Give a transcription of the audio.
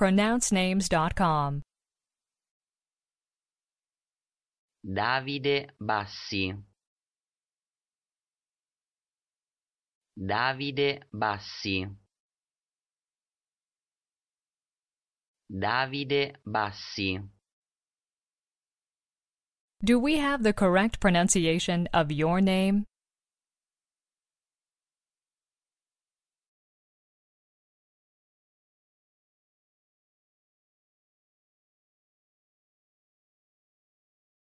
pronouncenames.com. Davide Bassi Davide Bassi Davide Bassi Do we have the correct pronunciation of your name?